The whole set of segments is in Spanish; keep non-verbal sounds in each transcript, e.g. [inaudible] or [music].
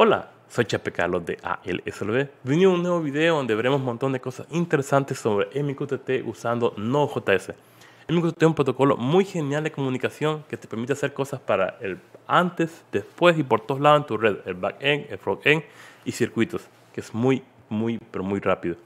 Hola, soy Chepe Carlos de ALSLB. a un nuevo video donde veremos un montón de cosas interesantes sobre MQTT usando Node.js. MQTT es un protocolo muy genial de comunicación que te permite hacer cosas para el antes, después y por todos lados en tu red, el backend, el frontend y circuitos, que es muy, muy, pero muy rápido.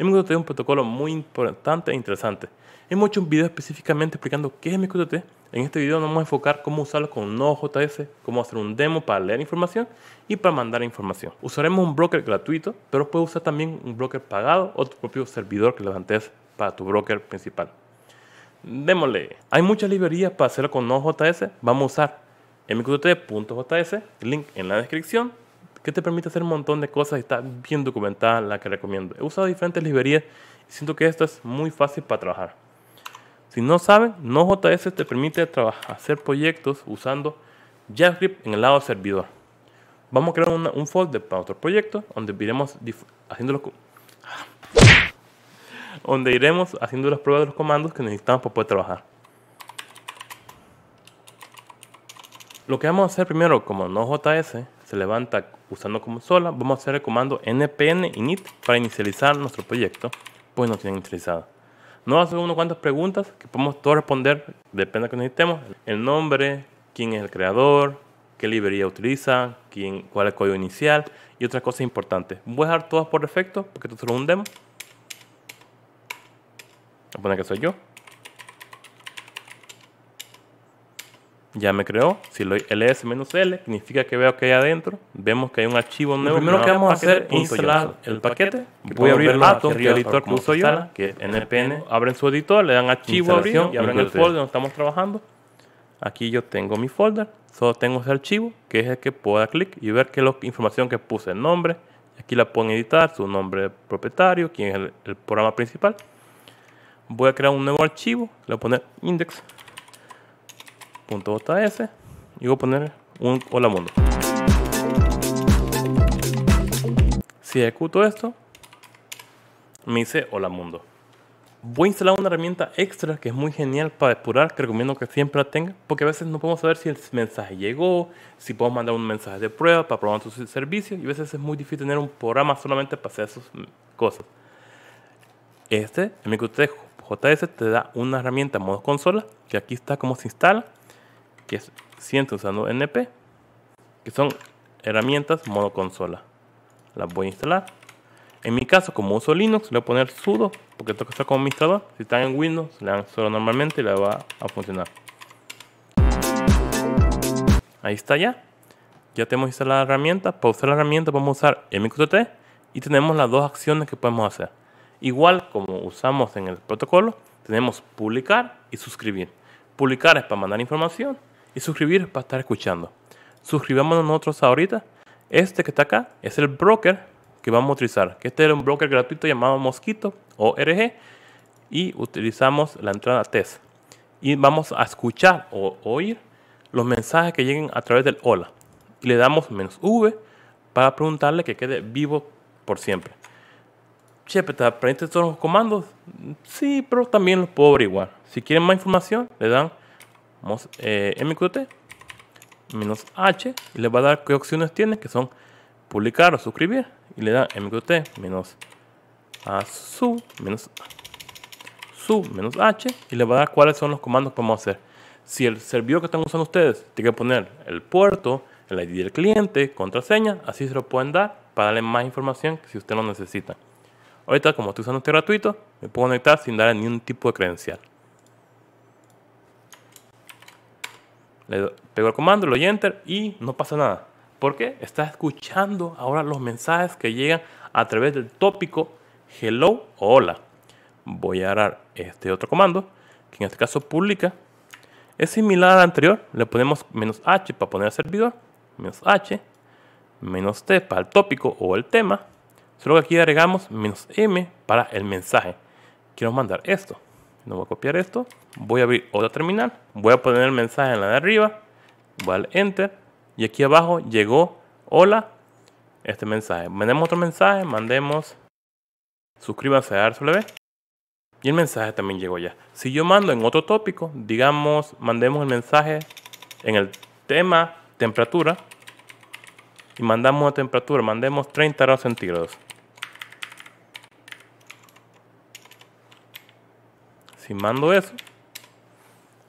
MQTT es un protocolo muy importante e interesante. Hemos hecho un video específicamente explicando qué es MQTT. En este video nos vamos a enfocar cómo usarlo con Node.js, cómo hacer un demo para leer información y para mandar información. Usaremos un broker gratuito, pero puedes usar también un broker pagado o tu propio servidor que levantes para tu broker principal. Démosle. Hay muchas librerías para hacerlo con Node.js. Vamos a usar mqtt.js, link en la descripción que te permite hacer un montón de cosas y está bien documentada, la que recomiendo. He usado diferentes librerías y siento que esto es muy fácil para trabajar. Si no saben, Node.js te permite hacer proyectos usando JavaScript en el lado servidor. Vamos a crear un folder para otro proyecto donde iremos haciendo los [laughs] donde iremos haciendo las pruebas de los comandos que necesitamos para poder trabajar. Lo que vamos a hacer primero como Node.js se levanta usando como sola, vamos a hacer el comando npn init para inicializar nuestro proyecto, pues no tiene inicializado. Nos hace unas cuantas preguntas que podemos todos responder, depende de que necesitemos, el nombre, quién es el creador, qué librería utiliza, quién, cuál es el código inicial y otras cosas importantes. Voy a dejar todas por defecto porque esto solo un demo. Voy a poner que soy yo. ya me creó. Si lo ls-l, significa que veo que hay adentro. Vemos que hay un archivo nuevo. primero que vamos a hacer es instalar el paquete. Voy a abrir el editor que uso yo, que en Abren su editor, le dan archivo, abrir y abren el folder donde estamos trabajando. Aquí yo tengo mi folder, solo tengo ese archivo, que es el que puedo dar clic y ver que la información que puse, el nombre, aquí la pueden editar, su nombre propietario, quién es el, el programa principal. Voy a crear un nuevo archivo, le voy a poner index .js y voy a poner un hola mundo. Si ejecuto esto, me dice hola mundo. Voy a instalar una herramienta extra que es muy genial para depurar, que recomiendo que siempre la tengan, porque a veces no podemos saber si el mensaje llegó, si podemos mandar un mensaje de prueba para probar sus servicios, y a veces es muy difícil tener un programa solamente para hacer esas cosas. Este, el contexto JS, te da una herramienta modo consola, que aquí está cómo se instala, que siente usando NP, que son herramientas monoconsola. Las voy a instalar. En mi caso, como uso Linux, le voy a poner sudo, porque tengo que estar como administrador. Si están en Windows, le dan solo normalmente y le va a funcionar. Ahí está ya. Ya tenemos instalada la herramienta. Para usar la herramienta vamos a usar MQTT y tenemos las dos acciones que podemos hacer. Igual como usamos en el protocolo, tenemos publicar y suscribir. Publicar es para mandar información suscribir para estar escuchando. Suscribámonos nosotros ahorita. Este que está acá es el broker que vamos a utilizar. Que este es un broker gratuito llamado Mosquito o rg y utilizamos la entrada test. E y vamos a escuchar o oír los mensajes que lleguen a través del hola. le damos menos V para preguntarle que quede vivo por siempre. Che, ¿te aprendiste todos los comandos? Sí, pero también los puedo averiguar. Si quieren más información, le dan Vamos eh, menos H y le va a dar qué opciones tiene que son publicar o suscribir y le da mqt menos a su menos su menos H y le va a dar cuáles son los comandos que podemos hacer. Si el servidor que están usando ustedes tiene que poner el puerto, el ID del cliente, contraseña, así se lo pueden dar para darle más información si usted lo necesita. Ahorita como estoy usando este gratuito, me puedo conectar sin darle ningún tipo de credencial. le pego el comando, le doy enter y no pasa nada. ¿Por qué? Está escuchando ahora los mensajes que llegan a través del tópico hello o hola. Voy a dar este otro comando, que en este caso publica. Es similar al anterior, le ponemos menos "-h", para poner al servidor, menos "-h", menos "-t", para el tópico o el tema. Solo que aquí agregamos menos "-m", para el mensaje. Quiero mandar esto no voy a copiar esto, voy a abrir otra terminal, voy a poner el mensaje en la de arriba, voy enter y aquí abajo llegó hola este mensaje. Mandemos otro mensaje, mandemos suscríbanse a RSLB y el mensaje también llegó ya. Si yo mando en otro tópico, digamos, mandemos el mensaje en el tema temperatura y mandamos a temperatura, mandemos 30 grados centígrados. Si mando eso,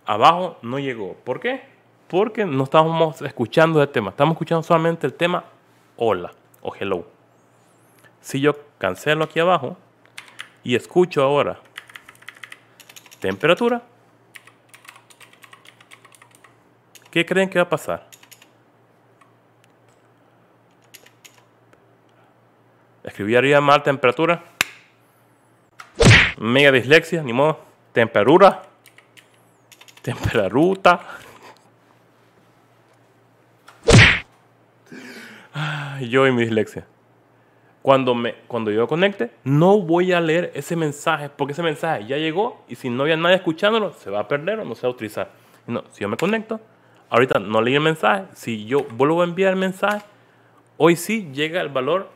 abajo no llegó. ¿Por qué? Porque no estábamos escuchando el tema. Estamos escuchando solamente el tema hola o hello. Si yo cancelo aquí abajo y escucho ahora temperatura, ¿qué creen que va a pasar? escribiría mal temperatura. Mega dislexia, ni modo temperatura, temperatura. Yo y mi dislexia. Cuando, me, cuando yo conecte, no voy a leer ese mensaje, porque ese mensaje ya llegó y si no había nadie escuchándolo, se va a perder o no se va a utilizar. No, si yo me conecto, ahorita no leí el mensaje, si yo vuelvo a enviar el mensaje, hoy sí llega el valor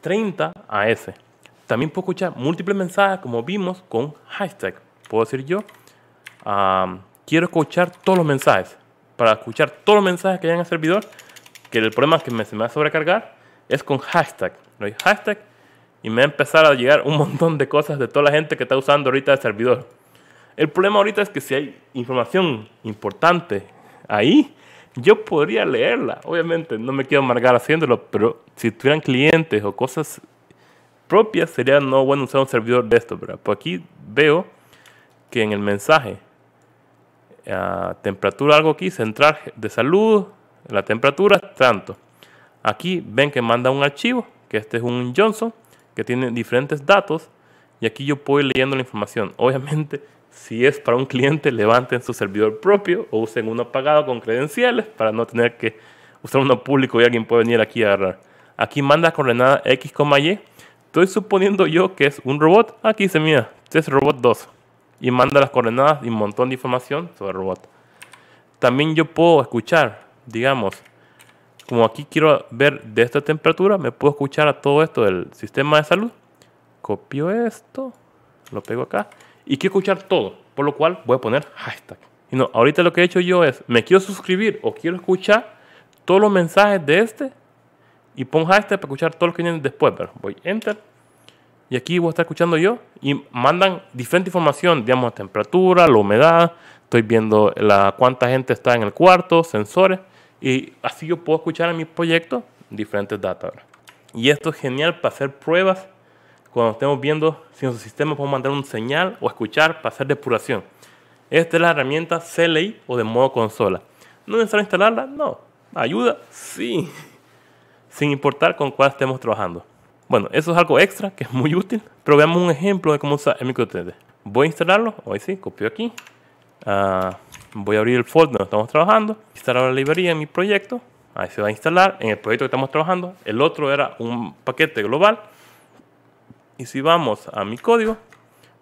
30 a ese. También puedo escuchar múltiples mensajes, como vimos, con hashtag puedo decir yo, quiero escuchar todos los mensajes. Para escuchar todos los mensajes que hay en el servidor, que el problema es que me, se me va a sobrecargar, es con hashtag. No hay hashtag y me va a empezar a llegar un montón de cosas de toda la gente que está usando ahorita el servidor. El problema ahorita es que si hay información importante ahí, yo podría leerla. Obviamente no me quiero amargar haciéndolo, pero si tuvieran clientes o cosas propias, sería no bueno usar un servidor de esto, Pero pues aquí veo que en el mensaje. a ah, temperatura algo aquí, central de salud, la temperatura tanto. Aquí ven que manda un archivo, que este es un Johnson, que tiene diferentes datos y aquí yo puedo leyendo la información. [laughs] Obviamente, si es para un cliente, levanten su servidor propio o usen uno pagado con credenciales para no tener que usar uno público y alguien puede venir aquí a agarrar. Aquí manda coordenada X, Y. Estoy suponiendo yo que es un robot. Aquí se mira, este es robot 2 y manda las coordenadas y un montón de información sobre el robot. También yo puedo escuchar, digamos, como aquí quiero ver de esta temperatura, me puedo escuchar a todo esto del sistema de salud. Copio esto, lo pego acá y quiero escuchar todo, por lo cual voy a poner hashtag. Y no, ahorita lo que he hecho yo es, me quiero suscribir o quiero escuchar todos los mensajes de este y pongo hashtag para escuchar todos los que vienen después. Pero voy enter y aquí voy a estar escuchando yo. Y mandan diferente información, digamos, temperatura, la humedad, estoy viendo la, cuánta gente está en el cuarto, sensores. Y así yo puedo escuchar en mi proyecto diferentes datos. Y esto es genial para hacer pruebas. Cuando estemos viendo si nuestro sistema puede mandar un señal o escuchar para hacer depuración. Esta es la herramienta CLI o de modo consola. ¿No es necesario instalarla? No. ¿Ayuda? Sí. [laughs] Sin importar con cuál estemos trabajando. Bueno, eso es algo extra que es muy útil, pero veamos un ejemplo de cómo usar MQTT. Voy a instalarlo, hoy sí, copio aquí. Ah, voy a abrir el folder donde estamos trabajando, instalar la librería en mi proyecto. Ahí se va a instalar en el proyecto que estamos trabajando. El otro era un paquete global. Y si vamos a mi código,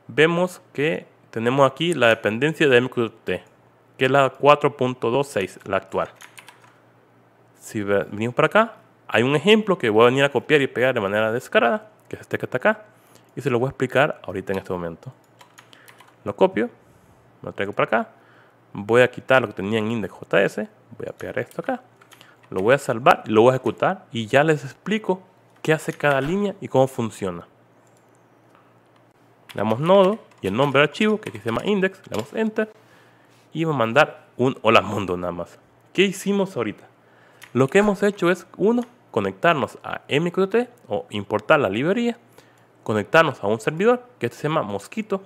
vemos que tenemos aquí la dependencia de MQTT, que es la 4.26, la actual. Si venimos para acá, hay un ejemplo que voy a venir a copiar y pegar de manera descarada, que es este que está acá, y se lo voy a explicar ahorita en este momento. Lo copio, lo traigo para acá, voy a quitar lo que tenía en index.js, voy a pegar esto acá, lo voy a salvar, lo voy a ejecutar y ya les explico qué hace cada línea y cómo funciona. Le damos nodo y el nombre del archivo, que aquí se llama index, le damos enter y va a mandar un hola mundo nada más. ¿Qué hicimos ahorita? Lo que hemos hecho es, uno, conectarnos a MQTT o importar la librería, conectarnos a un servidor que este se llama Mosquito.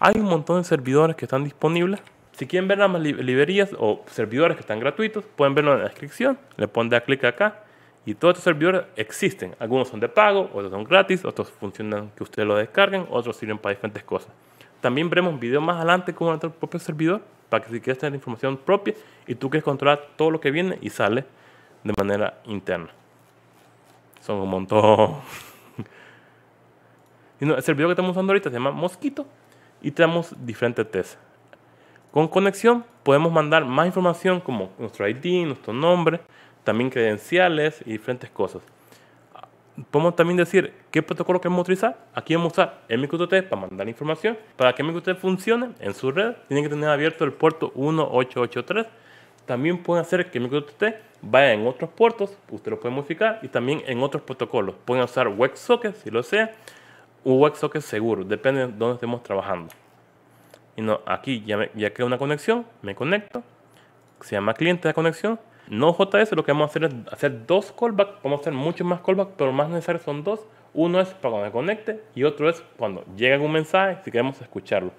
Hay un montón de servidores que están disponibles. Si quieren ver las librerías o servidores que están gratuitos, pueden verlo en la descripción. Le ponen a clic acá y todos estos servidores existen. Algunos son de pago, otros son gratis, otros funcionan que ustedes lo descarguen, otros sirven para diferentes cosas. También veremos un video más adelante cómo nuestro propio servidor para que si quieres tener información propia y tú quieres controlar todo lo que viene y sale de manera interna. Son un montón. [laughs] y no, el servidor que estamos usando ahorita se llama Mosquito y tenemos diferentes tests. Con conexión podemos mandar más información como nuestro ID, nuestro nombre, también credenciales y diferentes cosas. Podemos también decir qué protocolo queremos utilizar. Aquí vamos a usar MQTT para mandar información. Para que MQTT funcione en su red, tiene que tener abierto el puerto 1883 también pueden hacer que MicroTT vaya en otros puertos, usted lo puede modificar, y también en otros protocolos. Pueden usar WebSocket si lo sea, O WebSocket seguro, depende de dónde estemos trabajando. Y no, aquí ya, me, ya creo una conexión, me conecto, se llama cliente de conexión. No JS, lo que vamos a hacer es hacer dos callbacks, vamos a hacer muchos más callbacks, pero más necesarios son dos. Uno es para cuando me conecte y otro es cuando llega un mensaje si queremos escucharlo.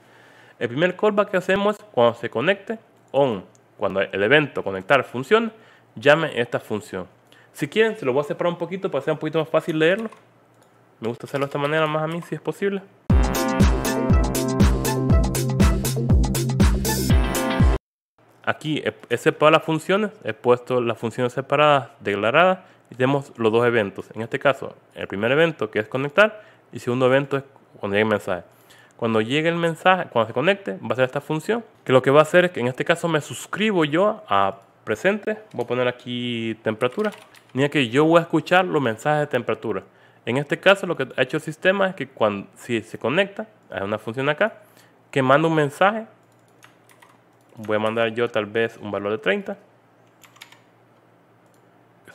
El primer callback que hacemos es cuando se conecte on. Cuando el evento conectar función, llame esta función. Si quieren, se lo voy a separar un poquito para que sea un poquito más fácil leerlo. Me gusta hacerlo de esta manera más a mí si es posible. Aquí he separado las funciones, he puesto las funciones separadas, declaradas, y tenemos los dos eventos. En este caso, el primer evento que es conectar y el segundo evento es cuando llegue mensaje. Cuando llegue el mensaje, cuando se conecte, va a ser esta función. Que lo que va a hacer es que en este caso me suscribo yo a presente. Voy a poner aquí temperatura. Ni que yo voy a escuchar los mensajes de temperatura. En este caso lo que ha hecho el sistema es que cuando si se conecta, hay una función acá, que manda un mensaje. Voy a mandar yo tal vez un valor de 30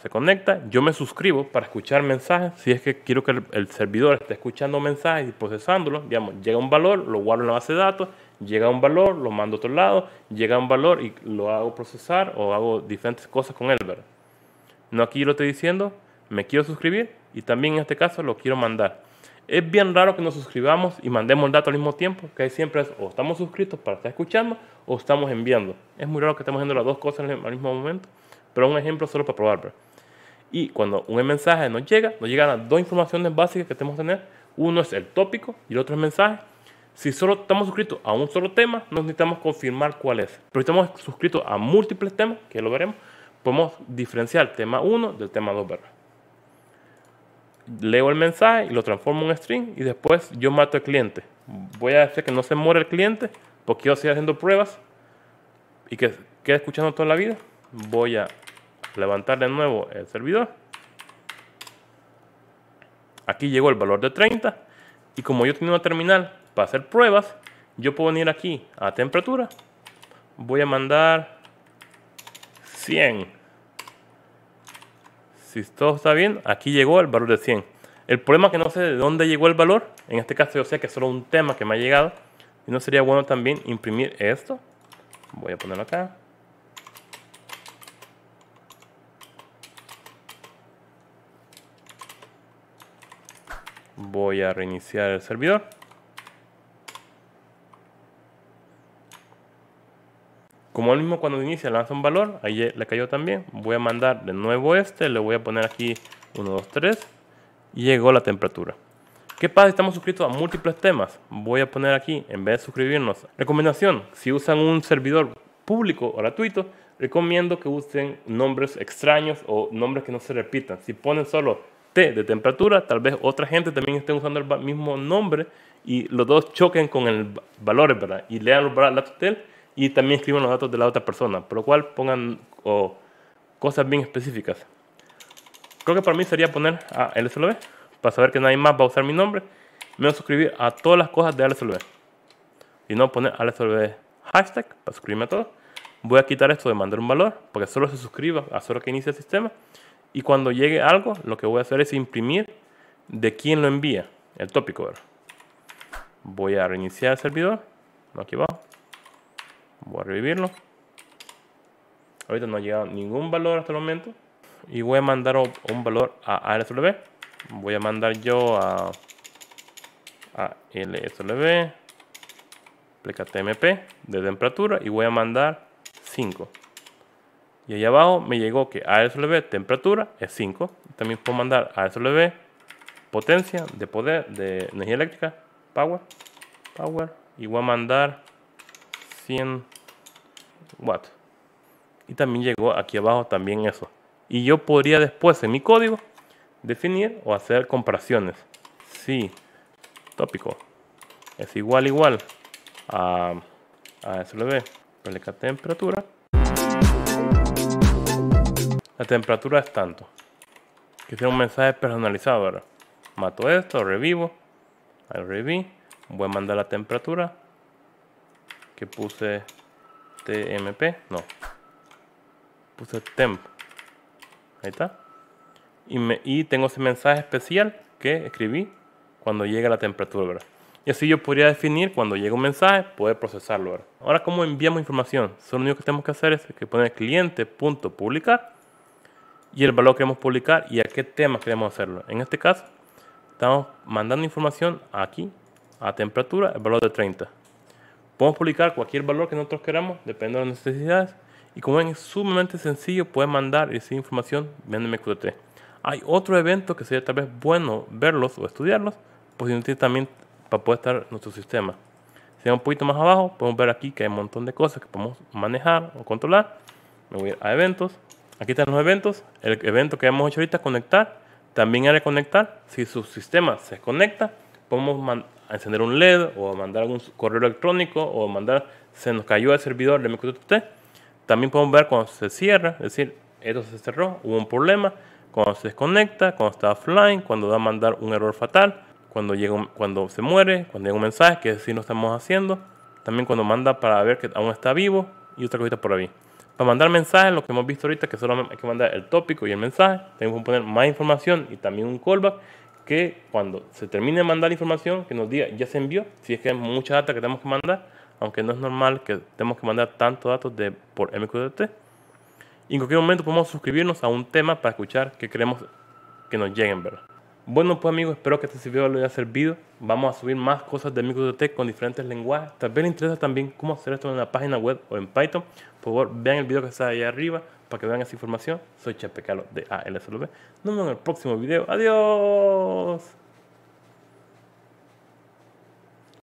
se conecta, yo me suscribo para escuchar mensajes, si es que quiero que el, servidor esté escuchando mensajes y procesándolos, digamos, llega un valor, lo guardo en la base de datos, llega un valor, lo mando a otro lado, llega un valor y lo hago procesar o hago diferentes cosas con él, ¿verdad? No aquí lo estoy diciendo, me quiero suscribir y también en este caso lo quiero mandar. Es bien raro que nos suscribamos y mandemos el dato al mismo tiempo, que hay siempre es o estamos suscritos para estar escuchando o estamos enviando. Es muy raro que estemos haciendo las dos cosas al mismo momento, pero un ejemplo solo para probar. ¿verdad? Y cuando un mensaje nos llega, nos llegan las dos informaciones básicas que tenemos que tener. Uno es el tópico y el otro es el mensaje. Si solo estamos suscritos a un solo tema, no necesitamos confirmar cuál es. Pero si estamos suscritos a múltiples temas, que lo veremos, podemos diferenciar el tema 1 del tema 2, Leo el mensaje y lo transformo en un string y después yo mato al cliente. Voy a hacer que no se muera el cliente porque yo sigo haciendo pruebas y que quede escuchando toda la vida. Voy a levantar de nuevo el servidor. Aquí llegó el valor de 30 y como yo tengo una terminal para hacer pruebas, yo puedo venir aquí a temperatura. Voy a mandar 100. Si todo está bien, aquí llegó el valor de 100. El problema es que no sé de dónde llegó el valor. En este caso yo sé que es solo un tema que me ha llegado. Y no sería bueno también imprimir esto. Voy a ponerlo acá. voy a reiniciar el servidor. Como el mismo cuando inicia lanza un valor, ahí le cayó también. Voy a mandar de nuevo este, le voy a poner aquí 1, 2, 3. Y llegó la temperatura. ¿Qué pasa si estamos suscritos a múltiples temas? Voy a poner aquí, en vez de suscribirnos, recomendación, si usan un servidor público o gratuito, recomiendo que usen nombres extraños o nombres que no se repitan. Si ponen solo de temperatura, tal vez otra gente también esté usando el mismo nombre y los dos choquen con el valor ¿verdad? Y lean los datos de él y también escriban los datos de la otra persona, por lo cual pongan cosas bien específicas. Creo que para mí sería poner a LSLB para saber que nadie más va a usar mi nombre. Me voy a suscribir a todas las cosas de LSLB. Y no poner LSLB hashtag para suscribirme a todo. Voy a quitar esto de mandar un valor, porque solo se suscriba a solo que inicie el sistema. Y cuando llegue algo, lo que voy a hacer es imprimir de quién lo envía, el tópico. Voy a reiniciar el servidor, aquí va. Voy a revivirlo. Ahorita no ha llegado ningún valor hasta el momento. Y voy a mandar un valor a rsw. Voy a mandar yo a, a LSW, tmp de temperatura y voy a mandar 5. Y ahí abajo me llegó que ASLB temperatura es 5. También puedo mandar ASLB potencia de poder de energía eléctrica, power, power. Y voy a mandar 100 watts. Y también llegó aquí abajo también eso. Y yo podría después en mi código definir o hacer comparaciones. Si tópico es igual igual a, ASLB temperatura la temperatura es tanto. que Quisiera un mensaje personalizado ahora. Mato esto, revivo. Al reví. Voy a mandar la temperatura. Que puse TMP. No. Puse temp. Ahí está. Y, me, tengo ese mensaje especial que escribí cuando llega la temperatura. ¿verdad? Y así yo podría definir cuando llega un mensaje, poder procesarlo. Ahora, ¿cómo enviamos información? Solo lo único que tenemos que hacer es que poner cliente.publicar y el valor que queremos publicar y a qué tema queremos hacerlo. En este caso, estamos mandando información aquí a temperatura, el valor de 30. Podemos publicar cualquier valor que nosotros queramos, dependiendo de las necesidades. Y como ven, es sumamente sencillo, pueden mandar y información viendo MQTT. Hay otro evento que sería tal vez bueno verlos o estudiarlos, pues también para poder estar nuestro sistema. Si vamos un poquito más abajo, podemos ver aquí que hay un montón de cosas que podemos manejar o controlar. Me voy a eventos. Aquí están los eventos. El evento que hemos hecho ahorita es conectar. También que conectar, si su sistema se desconecta, podemos encender un LED o mandar algún correo electrónico o mandar, se nos cayó el servidor de MQTT. También podemos ver cuando se cierra, es decir, esto se cerró, hubo un problema, cuando se desconecta, cuando está offline, cuando va a mandar un error fatal, cuando, llega cuando se muere, cuando llega un mensaje, que si no estamos haciendo. También cuando manda para ver que aún está vivo y otra cosita por ahí. Para mandar mensajes, lo que hemos visto ahorita, que solo hay que mandar el tópico y el mensaje, tenemos que poner más información y también un callback que cuando se termine de mandar información, que nos diga ya se envió, si es que hay mucha data que tenemos que mandar, aunque no es normal que tenemos que mandar tantos datos de, por MQTT. Y en cualquier momento podemos suscribirnos a un tema para escuchar que queremos que nos lleguen, ¿verdad? Bueno, pues amigos, espero que este video les haya servido. Vamos a subir más cosas de MicroTech con diferentes lenguajes. Tal vez les interesa también cómo hacer esto en una página web o en Python. Por favor, vean el video que está ahí arriba para que vean esa información. Soy Chepe Calo de ALSLB. Nos vemos en el próximo video. ¡Adiós!